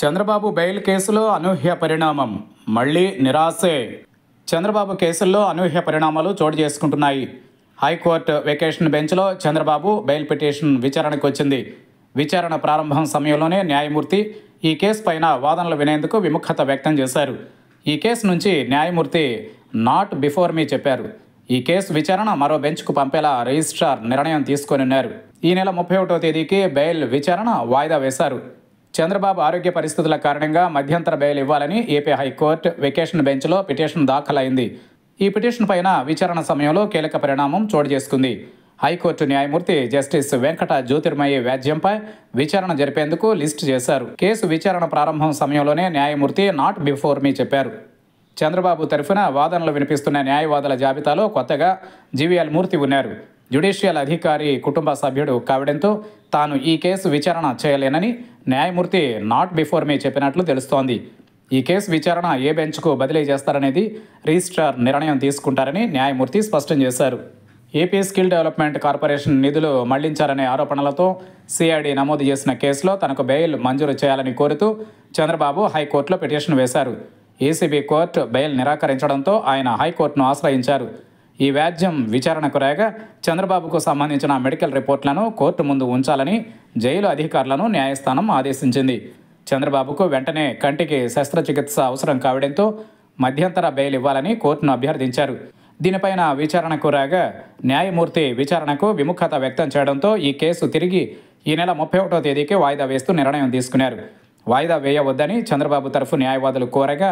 Chandrababu bail కేసులో అనూహ్య పరిణామం మళ్ళీ నిరాశే చంద్రబాబు కేసుల్లో అనూహ్య పరిణామాలు చోటు చేసుకుంటున్నాయి హైకోర్టు వెకేషన్ బెంచ్లో చంద్రబాబు బెయిల్ పిటిషన్ విచారణకు వచ్చింది విచారణ ప్రారంభం సమయంలోనే న్యాయమూర్తి ఈ కేసు పైన వాదనలు వినేందుకు విముఖత వ్యక్తం చేశారు ఈ కేసు నుంచి న్యాయమూర్తి నాట్ బిఫోర్ మీ చెప్పారు ఈ కేసు విచారణ మరో బెంచ్కు పంపేలా రిజిస్ట్రార్ నిర్ణయం ఉన్నారు ఈ నెల ముప్పై ఒకటో తేదీకి బెయిల్ విచారణ వాయిదా వేశారు చంద్రబాబు ఆరోగ్య పరిస్థితుల కారణంగా మధ్యంతర బెయిల్ ఇవ్వాలని ఏపీ హైకోర్టు వెకేషన్ బెంచ్లో పిటిషన్ దాఖలైంది ఈ పిటిషన్ పైన విచారణ సమయంలో కీలక పరిణామం చోటు చేసుకుంది హైకోర్టు న్యాయమూర్తి జస్టిస్ వెంకట జ్యోతిర్మయ వ్యాజ్యంపై విచారణ జరిపేందుకు లిస్టు చేశారు కేసు విచారణ ప్రారంభం సమయంలోనే న్యాయమూర్తి నాట్ బిఫోర్ మీ చెప్పారు చంద్రబాబు తరఫున వాదనలు వినిపిస్తున్న న్యాయవాదుల జాబితాలో కొత్తగా జీవీఎల్ మూర్తి ఉన్నారు జ్యుడిషియల్ అధికారి కుటుంబ సభ్యుడు కావడంతో తాను ఈ కేసు విచారణ చేయలేనని న్యాయమూర్తి నాట్ బిఫోర్ మీ చెప్పినట్లు తెలుస్తోంది ఈ కేసు విచారణ ఏ బెంచ్కు బదిలీ చేస్తారనేది రిజిస్ట్రార్ నిర్ణయం తీసుకుంటారని న్యాయమూర్తి స్పష్టం చేశారు ఏపీ స్కిల్ డెవలప్మెంట్ కార్పొరేషన్ నిధులు మళ్లించారనే ఆరోపణలతో సిఐడి నమోదు చేసిన కేసులో తనకు బెయిల్ మంజూరు చేయాలని కోరుతూ చంద్రబాబు హైకోర్టులో పిటిషన్ వేశారు ఏసీబీ కోర్టు బెయిల్ నిరాకరించడంతో ఆయన హైకోర్టును ఆశ్రయించారు ఈ వ్యాజ్యం విచారణకు రాగా చంద్రబాబుకు సంబంధించిన మెడికల్ రిపోర్ట్లను కోర్టు ముందు ఉంచాలని జైలు అధికారులను న్యాయస్థానం ఆదేశించింది చంద్రబాబుకు వెంటనే కంటికి శస్త్రచికిత్స అవసరం కావడంతో మధ్యంతర బెయిల్ ఇవ్వాలని కోర్టును అభ్యర్థించారు దీనిపైన విచారణకు రాగా న్యాయమూర్తి విచారణకు విముఖత వ్యక్తం చేయడంతో ఈ కేసు తిరిగి ఈ నెల ముప్పై ఒకటో తేదీకి వాయిదా వేస్తూ నిర్ణయం తీసుకున్నారు వాయిదా వేయవద్దని చంద్రబాబు తరఫు న్యాయవాదులు కోరగా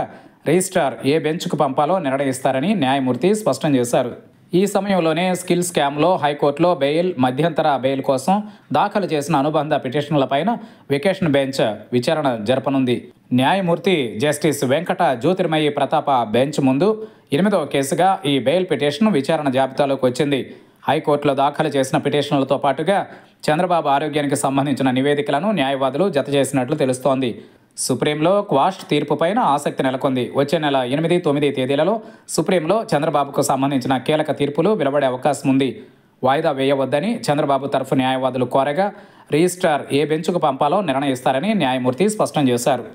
రిజిస్ట్రార్ ఏ బెంచ్కు పంపాలో నిర్ణయిస్తారని న్యాయమూర్తి స్పష్టం చేశారు ఈ సమయంలోనే స్కిల్ స్కామ్లో హైకోర్టులో బెయిల్ మధ్యంతర బెయిల్ కోసం దాఖలు చేసిన అనుబంధ పిటిషన్లపైన వెకేషన్ బెంచ్ విచారణ జరపనుంది న్యాయమూర్తి జస్టిస్ వెంకట జ్యోతిర్మయి ప్రతాప బెంచ్ ముందు ఎనిమిదవ కేసుగా ఈ బెయిల్ పిటిషన్ విచారణ జాబితాలోకి వచ్చింది హైకోర్టులో దాఖలు చేసిన పిటిషన్లతో పాటుగా చంద్రబాబు ఆరోగ్యానికి సంబంధించిన నివేదికలను న్యాయవాదులు జత చేసినట్లు తెలుస్తోంది సుప్రీంలో క్వాస్ట్ తీర్పుపైన ఆసక్తి నెలకొంది వచ్చే నెల ఎనిమిది తొమ్మిది తేదీలలో సుప్రీంలో చంద్రబాబుకు సంబంధించిన కీలక తీర్పులు వెలువడే అవకాశం ఉంది వాయిదా వేయవద్దని చంద్రబాబు తరఫు న్యాయవాదులు కోరగా రిజిస్ట్రార్ ఏ బెంచ్కు పంపాలో నిర్ణయిస్తారని న్యాయమూర్తి స్పష్టం చేశారు